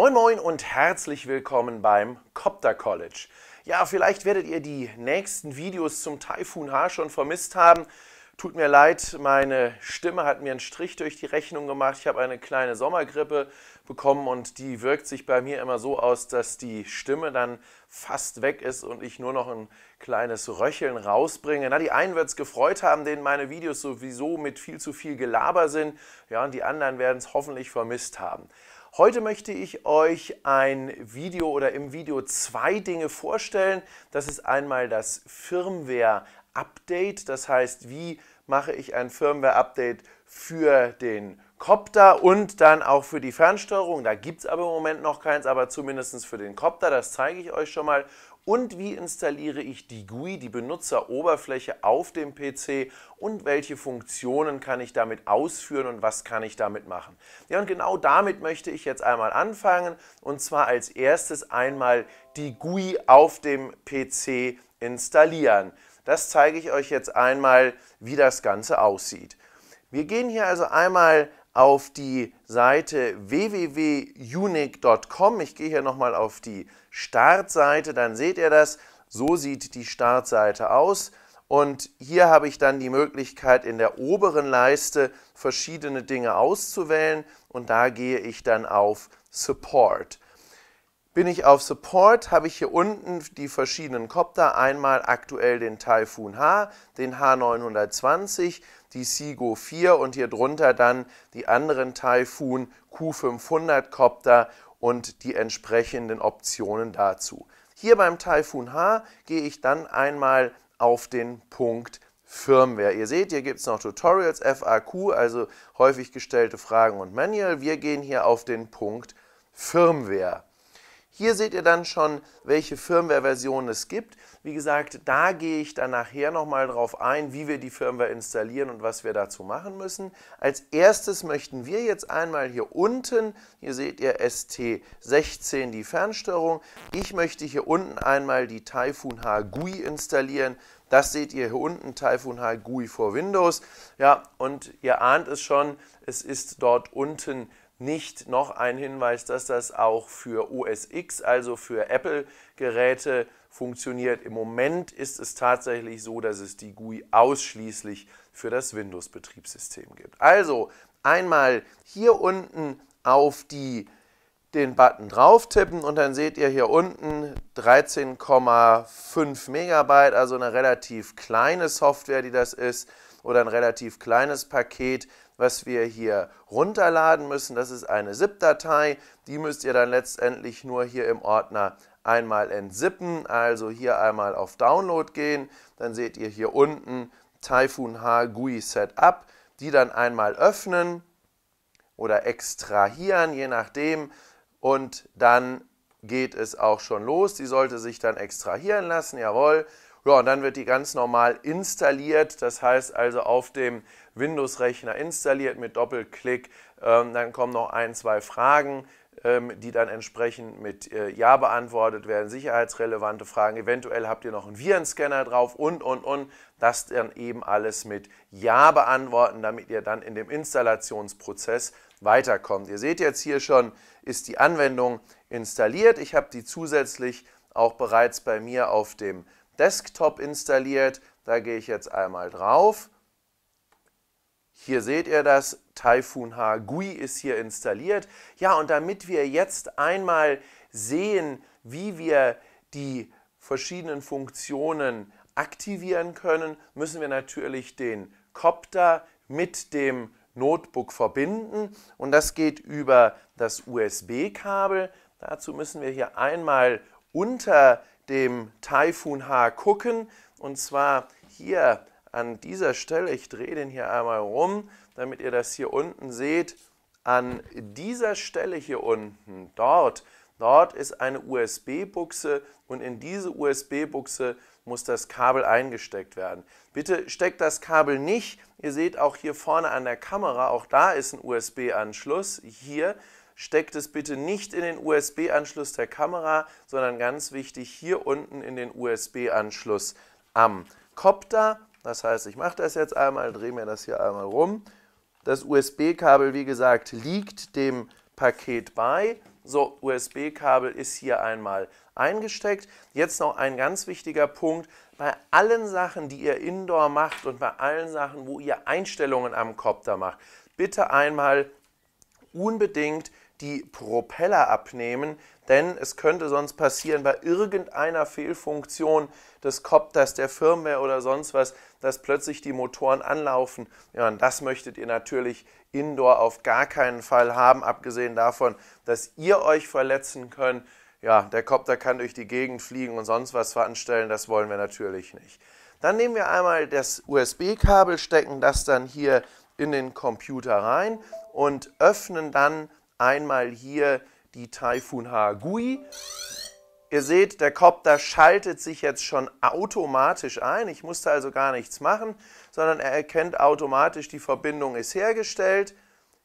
Moin Moin und herzlich willkommen beim Copter College. Ja, vielleicht werdet ihr die nächsten Videos zum Typhoon H schon vermisst haben. Tut mir leid, meine Stimme hat mir einen Strich durch die Rechnung gemacht. Ich habe eine kleine Sommergrippe bekommen und die wirkt sich bei mir immer so aus, dass die Stimme dann fast weg ist und ich nur noch ein kleines Röcheln rausbringe. Na, die einen wird es gefreut haben, denen meine Videos sowieso mit viel zu viel Gelaber sind. Ja, und die anderen werden es hoffentlich vermisst haben. Heute möchte ich euch ein Video oder im Video zwei Dinge vorstellen. Das ist einmal das Firmware Update, das heißt, wie mache ich ein Firmware Update für den Copter und dann auch für die Fernsteuerung. Da gibt es aber im Moment noch keins, aber zumindest für den Copter, das zeige ich euch schon mal und wie installiere ich die GUI, die Benutzeroberfläche auf dem PC und welche Funktionen kann ich damit ausführen und was kann ich damit machen. Ja, und genau damit möchte ich jetzt einmal anfangen und zwar als erstes einmal die GUI auf dem PC installieren. Das zeige ich euch jetzt einmal, wie das Ganze aussieht. Wir gehen hier also einmal auf die Seite www.unic.com. Ich gehe hier nochmal auf die Startseite, dann seht ihr das. So sieht die Startseite aus. Und hier habe ich dann die Möglichkeit, in der oberen Leiste verschiedene Dinge auszuwählen. Und da gehe ich dann auf Support. Bin ich auf Support, habe ich hier unten die verschiedenen Copter. Einmal aktuell den Typhoon H, den H920, die SIGO 4 und hier drunter dann die anderen Typhoon Q500 Copter und die entsprechenden Optionen dazu. Hier beim Typhoon H gehe ich dann einmal auf den Punkt Firmware. Ihr seht, hier gibt es noch Tutorials, FAQ, also häufig gestellte Fragen und Manual. Wir gehen hier auf den Punkt Firmware. Hier seht ihr dann schon, welche Firmware-Versionen es gibt. Wie gesagt, da gehe ich dann nachher nochmal drauf ein, wie wir die Firmware installieren und was wir dazu machen müssen. Als erstes möchten wir jetzt einmal hier unten, hier seht ihr ST16 die Fernsteuerung. Ich möchte hier unten einmal die Typhoon H GUI installieren. Das seht ihr hier unten, Typhoon H GUI for Windows. Ja, und ihr ahnt es schon, es ist dort unten nicht. Noch ein Hinweis, dass das auch für OS X, also für Apple-Geräte, funktioniert. Im Moment ist es tatsächlich so, dass es die GUI ausschließlich für das Windows-Betriebssystem gibt. Also einmal hier unten auf die, den Button drauf tippen und dann seht ihr hier unten 13,5 Megabyte, also eine relativ kleine Software, die das ist, oder ein relativ kleines Paket was wir hier runterladen müssen. Das ist eine ZIP-Datei. Die müsst ihr dann letztendlich nur hier im Ordner einmal entsippen. Also hier einmal auf Download gehen. Dann seht ihr hier unten Typhoon H GUI Setup. Die dann einmal öffnen oder extrahieren, je nachdem. Und dann geht es auch schon los. Die sollte sich dann extrahieren lassen, jawohl. Ja, und dann wird die ganz normal installiert. Das heißt also auf dem Windows-Rechner installiert mit Doppelklick. Ähm, dann kommen noch ein, zwei Fragen, ähm, die dann entsprechend mit äh, Ja beantwortet werden, sicherheitsrelevante Fragen. Eventuell habt ihr noch einen Virenscanner drauf und, und, und. Das dann eben alles mit Ja beantworten, damit ihr dann in dem Installationsprozess weiterkommt. Ihr seht jetzt hier schon, ist die Anwendung installiert. Ich habe die zusätzlich auch bereits bei mir auf dem Desktop installiert. Da gehe ich jetzt einmal drauf hier seht ihr das, Typhoon H GUI ist hier installiert. Ja, und damit wir jetzt einmal sehen, wie wir die verschiedenen Funktionen aktivieren können, müssen wir natürlich den Copter mit dem Notebook verbinden und das geht über das USB-Kabel. Dazu müssen wir hier einmal unter dem Typhoon H gucken und zwar hier an dieser Stelle, ich drehe den hier einmal rum, damit ihr das hier unten seht, an dieser Stelle hier unten, dort, dort ist eine USB-Buchse und in diese USB-Buchse muss das Kabel eingesteckt werden. Bitte steckt das Kabel nicht, ihr seht auch hier vorne an der Kamera, auch da ist ein USB-Anschluss, hier, steckt es bitte nicht in den USB-Anschluss der Kamera, sondern ganz wichtig hier unten in den USB-Anschluss am Copter das heißt, ich mache das jetzt einmal, drehe mir das hier einmal rum. Das USB-Kabel, wie gesagt, liegt dem Paket bei. So, USB-Kabel ist hier einmal eingesteckt. Jetzt noch ein ganz wichtiger Punkt. Bei allen Sachen, die ihr indoor macht und bei allen Sachen, wo ihr Einstellungen am Kopter macht, bitte einmal unbedingt die Propeller abnehmen, denn es könnte sonst passieren bei irgendeiner Fehlfunktion des Kopters, der Firmware oder sonst was, dass plötzlich die Motoren anlaufen. Ja, und das möchtet ihr natürlich indoor auf gar keinen Fall haben, abgesehen davon, dass ihr euch verletzen könnt. Ja, der Copter kann durch die Gegend fliegen und sonst was veranstellen, das wollen wir natürlich nicht. Dann nehmen wir einmal das USB-Kabel, stecken das dann hier in den Computer rein und öffnen dann Einmal hier die Taifun Hagui. Ihr seht, der Kopter schaltet sich jetzt schon automatisch ein. Ich musste also gar nichts machen, sondern er erkennt automatisch, die Verbindung ist hergestellt.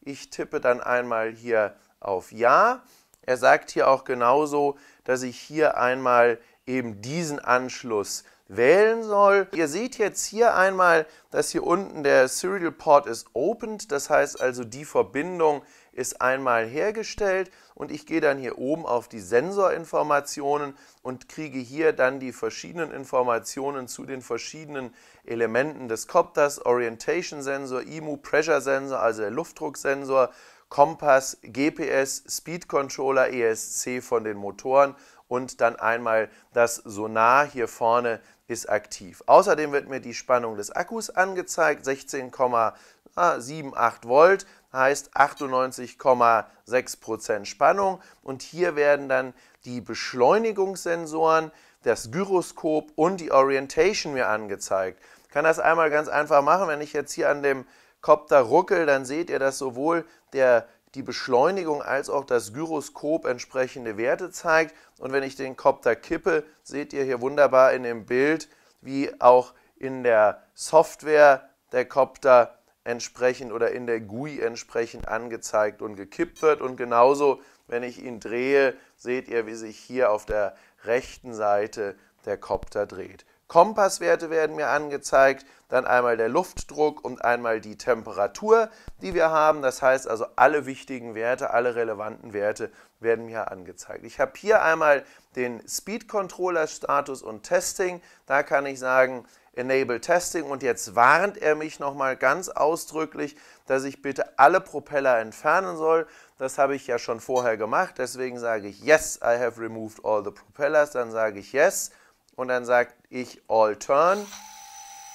Ich tippe dann einmal hier auf Ja. Er sagt hier auch genauso, dass ich hier einmal eben diesen Anschluss wählen soll. Ihr seht jetzt hier einmal, dass hier unten der Serial Port ist opened, das heißt also die Verbindung ist einmal hergestellt und ich gehe dann hier oben auf die Sensorinformationen und kriege hier dann die verschiedenen Informationen zu den verschiedenen Elementen des Copters, Orientation Sensor, IMU, Pressure Sensor, also der Luftdrucksensor, Kompass, GPS, Speed Controller, ESC von den Motoren und dann einmal das Sonar hier vorne ist aktiv. Außerdem wird mir die Spannung des Akkus angezeigt, 16,78 Volt heißt 98,6% Spannung. Und hier werden dann die Beschleunigungssensoren, das Gyroskop und die Orientation mir angezeigt. Ich kann das einmal ganz einfach machen. Wenn ich jetzt hier an dem Kopter ruckel, dann seht ihr, dass sowohl der die Beschleunigung als auch das Gyroskop entsprechende Werte zeigt. Und wenn ich den Kopter kippe, seht ihr hier wunderbar in dem Bild, wie auch in der Software der Kopter entsprechend oder in der GUI entsprechend angezeigt und gekippt wird. Und genauso, wenn ich ihn drehe, seht ihr, wie sich hier auf der rechten Seite der Kopter dreht. Kompasswerte werden mir angezeigt, dann einmal der Luftdruck und einmal die Temperatur, die wir haben. Das heißt also alle wichtigen Werte, alle relevanten Werte werden mir angezeigt. Ich habe hier einmal den Speed Controller Status und Testing. Da kann ich sagen, Enable Testing und jetzt warnt er mich nochmal ganz ausdrücklich, dass ich bitte alle Propeller entfernen soll. Das habe ich ja schon vorher gemacht, deswegen sage ich Yes, I have removed all the propellers. Dann sage ich Yes und dann sage ich All Turn.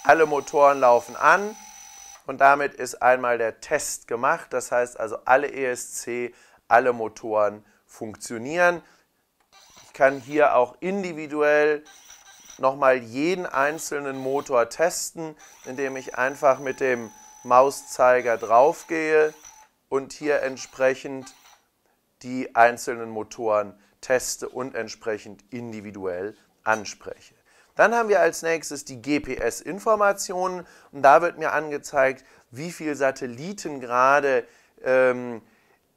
Alle Motoren laufen an und damit ist einmal der Test gemacht. Das heißt also alle ESC, alle Motoren laufen funktionieren. Ich kann hier auch individuell nochmal jeden einzelnen Motor testen, indem ich einfach mit dem Mauszeiger draufgehe und hier entsprechend die einzelnen Motoren teste und entsprechend individuell anspreche. Dann haben wir als nächstes die GPS-Informationen und da wird mir angezeigt, wie viele Satelliten gerade ähm,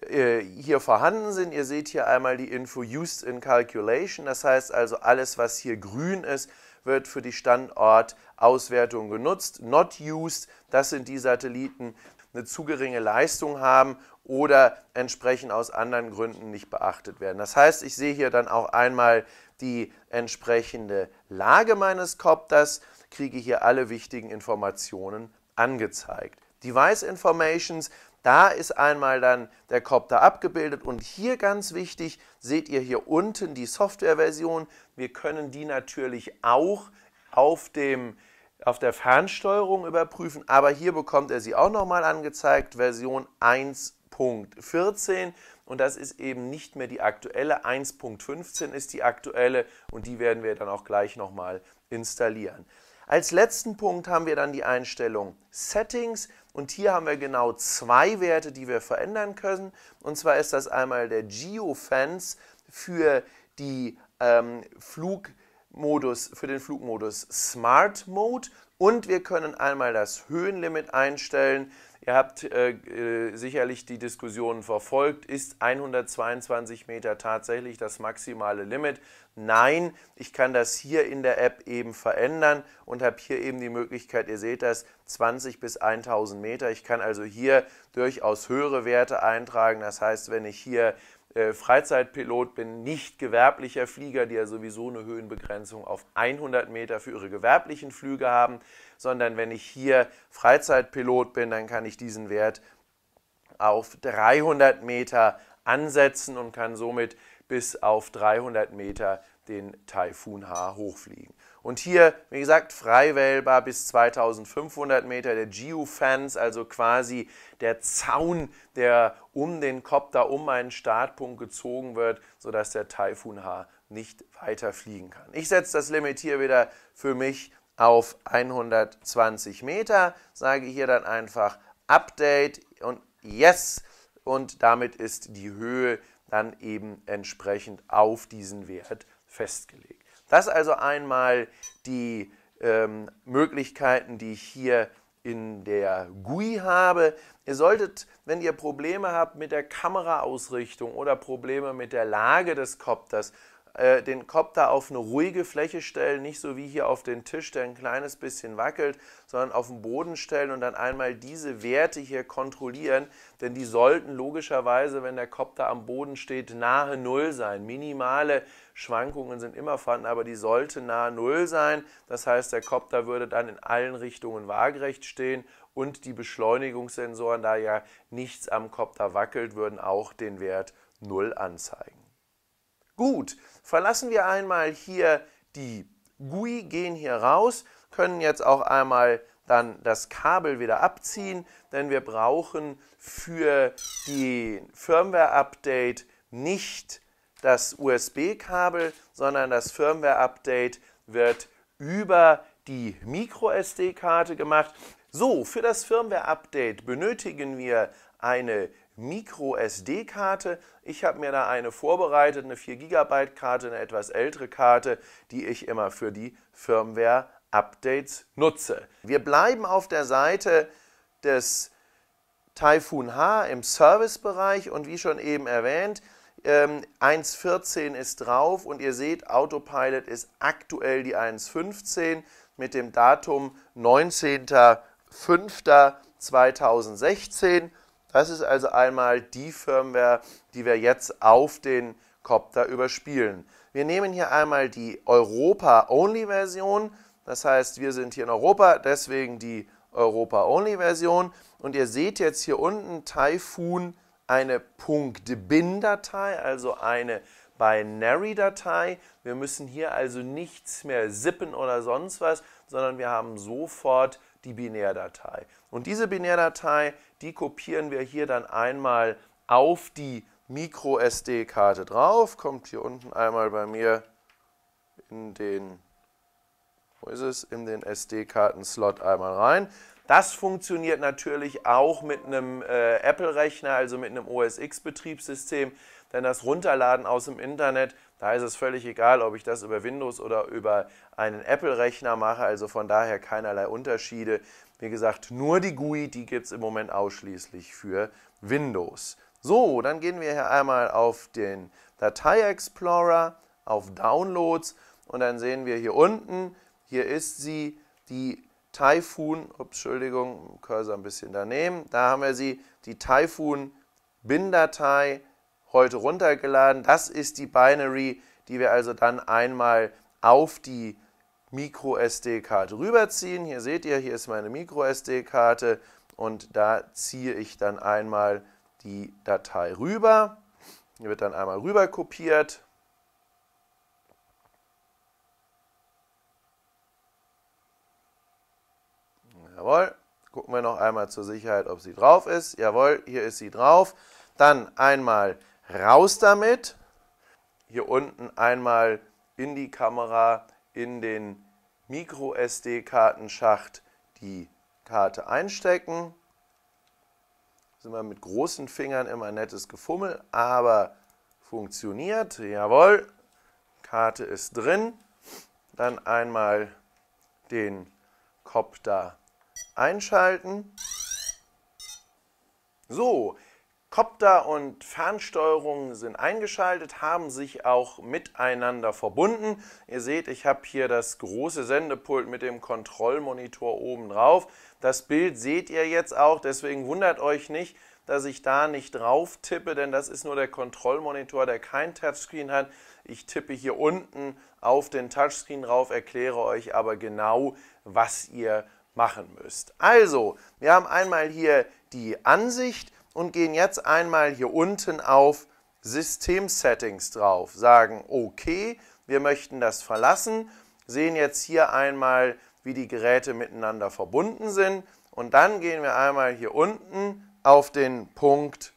äh, hier vorhanden sind. Ihr seht hier einmal die Info Used in Calculation, das heißt also alles, was hier grün ist, wird für die Standortauswertung genutzt. Not used, das sind die Satelliten, eine zu geringe Leistung haben oder entsprechend aus anderen Gründen nicht beachtet werden. Das heißt, ich sehe hier dann auch einmal die entsprechende Lage meines Kopters, kriege hier alle wichtigen Informationen angezeigt. Device Informations, da ist einmal dann der Copter abgebildet und hier ganz wichtig, seht ihr hier unten die Softwareversion. Wir können die natürlich auch auf, dem, auf der Fernsteuerung überprüfen, aber hier bekommt er sie auch nochmal angezeigt, Version 1.14 und das ist eben nicht mehr die aktuelle, 1.15 ist die aktuelle und die werden wir dann auch gleich nochmal installieren. Als letzten Punkt haben wir dann die Einstellung Settings. Und hier haben wir genau zwei Werte, die wir verändern können. Und zwar ist das einmal der Geofence für, die, ähm, Flugmodus, für den Flugmodus Smart Mode. Und wir können einmal das Höhenlimit einstellen Ihr habt äh, äh sicherlich die Diskussionen verfolgt. Ist 122 Meter tatsächlich das maximale Limit? Nein, ich kann das hier in der App eben verändern und habe hier eben die Möglichkeit, ihr seht das, 20 bis 1000 Meter. Ich kann also hier durchaus höhere Werte eintragen. Das heißt, wenn ich hier äh, Freizeitpilot bin, nicht gewerblicher Flieger, die ja sowieso eine Höhenbegrenzung auf 100 Meter für ihre gewerblichen Flüge haben, sondern wenn ich hier Freizeitpilot bin, dann kann ich diesen Wert auf 300 Meter ansetzen und kann somit bis auf 300 Meter den Taifun H hochfliegen. Und hier, wie gesagt, frei wählbar bis 2500 Meter der Geofence, also quasi der Zaun, der um den Kopf da um einen Startpunkt gezogen wird, sodass der Typhoon H nicht weiter fliegen kann. Ich setze das Limit hier wieder für mich auf 120 Meter, sage hier dann einfach Update und Yes und damit ist die Höhe dann eben entsprechend auf diesen Wert festgelegt. Das also einmal die ähm, Möglichkeiten, die ich hier in der GUI habe. Ihr solltet, wenn ihr Probleme habt mit der Kameraausrichtung oder Probleme mit der Lage des Kopters, äh, den Kopter auf eine ruhige Fläche stellen, nicht so wie hier auf den Tisch, der ein kleines bisschen wackelt, sondern auf den Boden stellen und dann einmal diese Werte hier kontrollieren, denn die sollten logischerweise, wenn der Kopter am Boden steht, nahe Null sein. Minimale Schwankungen sind immer vorhanden, aber die sollte nahe Null sein. Das heißt, der Kopter würde dann in allen Richtungen waagerecht stehen und die Beschleunigungssensoren, da ja nichts am Kopter wackelt, würden auch den Wert Null anzeigen. Gut, verlassen wir einmal hier die GUI, gehen hier raus, können jetzt auch einmal dann das Kabel wieder abziehen, denn wir brauchen für die Firmware-Update nicht das USB-Kabel, sondern das Firmware-Update wird über die MicroSD-Karte gemacht. So, für das Firmware-Update benötigen wir eine MicroSD-Karte. Ich habe mir da eine vorbereitet, eine 4 GB Karte, eine etwas ältere Karte, die ich immer für die Firmware-Updates nutze. Wir bleiben auf der Seite des Typhoon H im Service-Bereich und wie schon eben erwähnt, ähm, 1.14 ist drauf und ihr seht, Autopilot ist aktuell die 1.15 mit dem Datum 19.05.2016. Das ist also einmal die Firmware, die wir jetzt auf den Copter überspielen. Wir nehmen hier einmal die Europa-Only-Version. Das heißt, wir sind hier in Europa, deswegen die Europa-Only-Version. Und ihr seht jetzt hier unten Typhoon eine .bin-Datei, also eine Binary-Datei. Wir müssen hier also nichts mehr zippen oder sonst was, sondern wir haben sofort die Binärdatei. Und diese Binärdatei, die kopieren wir hier dann einmal auf die microsd karte drauf. Kommt hier unten einmal bei mir in den, wo ist es, in den SD-Karten-Slot einmal rein. Das funktioniert natürlich auch mit einem äh, Apple-Rechner, also mit einem OS X-Betriebssystem, denn das Runterladen aus dem Internet, da ist es völlig egal, ob ich das über Windows oder über einen Apple-Rechner mache, also von daher keinerlei Unterschiede. Wie gesagt, nur die GUI, die gibt es im Moment ausschließlich für Windows. So, dann gehen wir hier einmal auf den Datei Explorer, auf Downloads und dann sehen wir hier unten, hier ist sie, die Typhoon, ups, Entschuldigung, Cursor ein bisschen daneben, da haben wir sie, die Typhoon BIN-Datei heute runtergeladen. Das ist die Binary, die wir also dann einmal auf die Micro SD-Karte rüberziehen. Hier seht ihr, hier ist meine Micro SD-Karte und da ziehe ich dann einmal die Datei rüber. Hier wird dann einmal rüber kopiert Jawohl. Gucken wir noch einmal zur Sicherheit, ob sie drauf ist. Jawohl, hier ist sie drauf. Dann einmal raus damit. Hier unten einmal in die Kamera, in den Micro-SD-Kartenschacht die Karte einstecken. sind wir mit großen Fingern immer nettes Gefummel, aber funktioniert. Jawohl, Karte ist drin. Dann einmal den Kopf da einschalten. So, Copter und Fernsteuerung sind eingeschaltet, haben sich auch miteinander verbunden. Ihr seht, ich habe hier das große Sendepult mit dem Kontrollmonitor oben drauf. Das Bild seht ihr jetzt auch, deswegen wundert euch nicht, dass ich da nicht drauf tippe, denn das ist nur der Kontrollmonitor, der kein Touchscreen hat. Ich tippe hier unten auf den Touchscreen drauf, erkläre euch aber genau, was ihr machen müsst. Also, wir haben einmal hier die Ansicht und gehen jetzt einmal hier unten auf System Settings drauf, sagen okay, wir möchten das verlassen, sehen jetzt hier einmal, wie die Geräte miteinander verbunden sind und dann gehen wir einmal hier unten auf den Punkt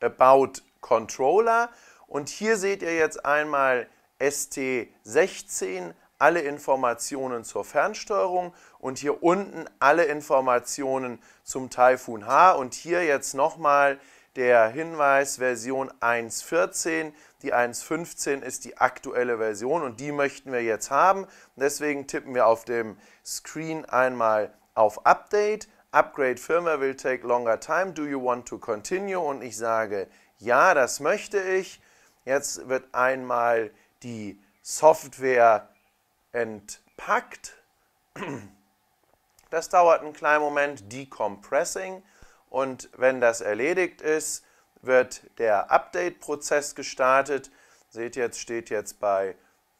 About Controller und hier seht ihr jetzt einmal ST16 alle Informationen zur Fernsteuerung und hier unten alle Informationen zum Typhoon H. Und hier jetzt nochmal der Hinweis Version 1.14. Die 1.15 ist die aktuelle Version und die möchten wir jetzt haben. Deswegen tippen wir auf dem Screen einmal auf Update. Upgrade Firmware will take longer time. Do you want to continue? Und ich sage ja, das möchte ich. Jetzt wird einmal die Software entpackt. Das dauert einen kleinen Moment, Decompressing. Und wenn das erledigt ist, wird der Update-Prozess gestartet. Seht jetzt, steht jetzt bei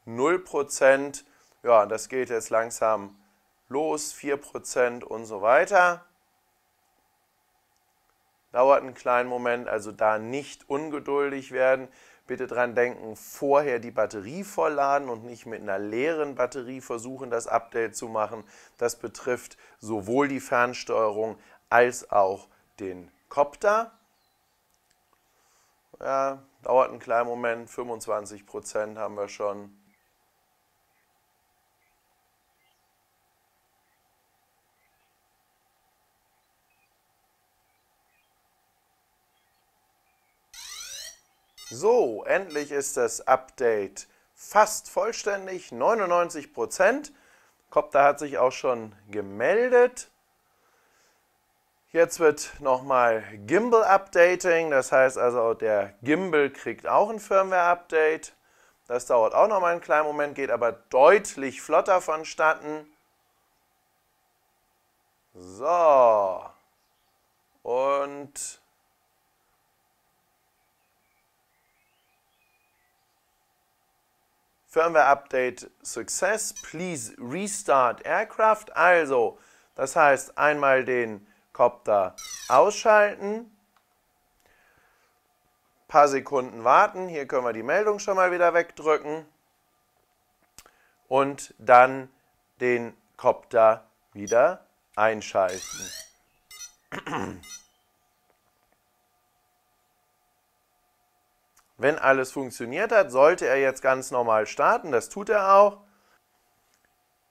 0%. Ja, das geht jetzt langsam los, 4% und so weiter dauert einen kleinen Moment, also da nicht ungeduldig werden. Bitte dran denken, vorher die Batterie vollladen und nicht mit einer leeren Batterie versuchen, das Update zu machen. Das betrifft sowohl die Fernsteuerung als auch den Copter. Ja, dauert einen kleinen Moment, 25% Prozent haben wir schon. So, endlich ist das Update fast vollständig, 99 Prozent. Copter hat sich auch schon gemeldet. Jetzt wird nochmal Gimbal Updating, das heißt also der Gimbal kriegt auch ein Firmware Update. Das dauert auch nochmal einen kleinen Moment, geht aber deutlich flotter vonstatten. So. Und Firmware Update Success, please restart aircraft. Also, das heißt einmal den Copter ausschalten, paar Sekunden warten, hier können wir die Meldung schon mal wieder wegdrücken und dann den Copter wieder einschalten. Wenn alles funktioniert hat, sollte er jetzt ganz normal starten, das tut er auch.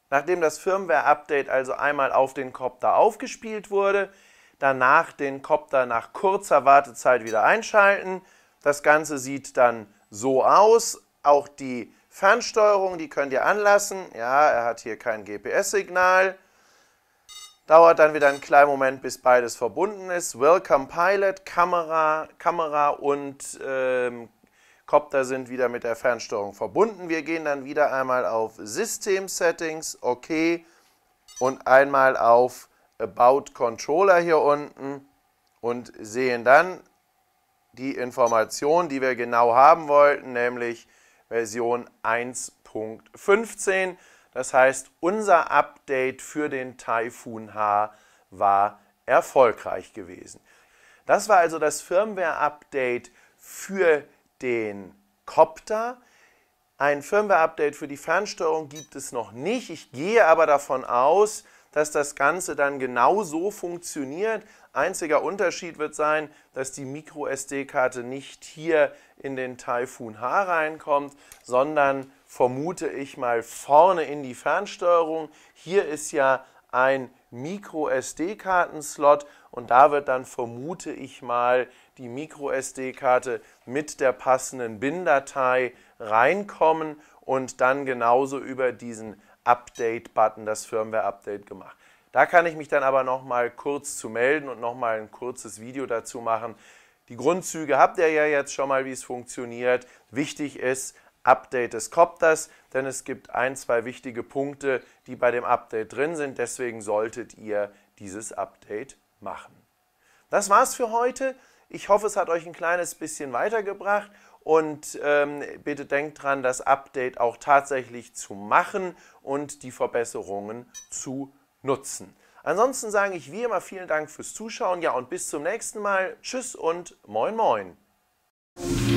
Nachdem das Firmware-Update also einmal auf den Copter aufgespielt wurde, danach den Copter nach kurzer Wartezeit wieder einschalten. Das Ganze sieht dann so aus. Auch die Fernsteuerung, die könnt ihr anlassen. Ja, er hat hier kein GPS-Signal. Dauert dann wieder einen kleinen Moment, bis beides verbunden ist. Welcome Pilot, Kamera, Kamera und ähm, Kopter sind wieder mit der Fernsteuerung verbunden. Wir gehen dann wieder einmal auf System Settings, OK und einmal auf About Controller hier unten und sehen dann die Information, die wir genau haben wollten, nämlich Version 1.15. Das heißt, unser Update für den Typhoon H war erfolgreich gewesen. Das war also das Firmware-Update für die den Copter. Ein Firmware-Update für die Fernsteuerung gibt es noch nicht. Ich gehe aber davon aus, dass das Ganze dann genau so funktioniert. Einziger Unterschied wird sein, dass die Micro-SD-Karte nicht hier in den Typhoon H reinkommt, sondern vermute ich mal vorne in die Fernsteuerung. Hier ist ja ein Micro-SD-Kartenslot und da wird dann vermute ich mal die MicroSD-Karte mit der passenden BIN-Datei reinkommen und dann genauso über diesen Update-Button das Firmware-Update gemacht. Da kann ich mich dann aber noch mal kurz zu melden und noch mal ein kurzes Video dazu machen. Die Grundzüge habt ihr ja jetzt schon mal, wie es funktioniert. Wichtig ist, Update des Copters, denn es gibt ein, zwei wichtige Punkte, die bei dem Update drin sind. Deswegen solltet ihr dieses Update machen. Das war's für heute. Ich hoffe, es hat euch ein kleines bisschen weitergebracht und ähm, bitte denkt dran, das Update auch tatsächlich zu machen und die Verbesserungen zu nutzen. Ansonsten sage ich wie immer vielen Dank fürs Zuschauen, ja und bis zum nächsten Mal. Tschüss und moin moin.